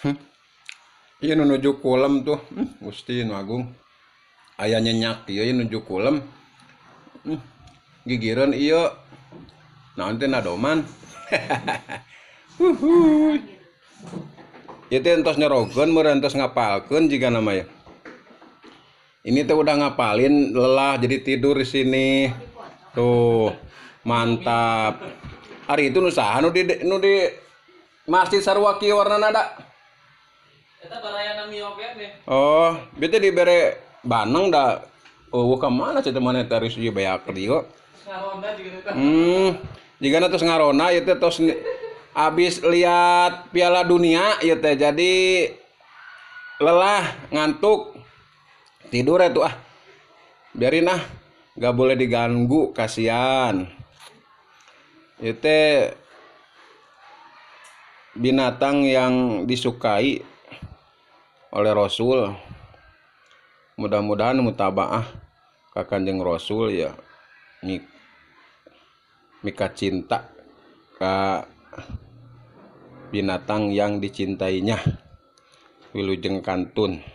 Hmm. iya nunjuk kolam tuh hmm, Gusti Agung ayah nyenyak iya, iya nunjuk kolam hmm, gigiran iya nanti nadoman Uhuh. Iya itu entos nyerogon entos ngapalkan jika namanya. Ini tuh udah ngapalin lelah jadi tidur di sini. Tuh mantap. Hari itu nusaha nu di nu di masjid Sarwaki warna nada oh bete diberi banang dah oh ke mana sih teman dari suju banyak kerja hmm jika nanti ngarona itu ya terus abis lihat Piala Dunia itu ya jadi lelah ngantuk tidur itu ya ah biarin ah gak boleh diganggu kasihan itu binatang yang disukai oleh Rasul mudah-mudahan mutabaah ke Kanjeng Rasul ya mik mika cinta ke binatang yang dicintainya wilujeng kantun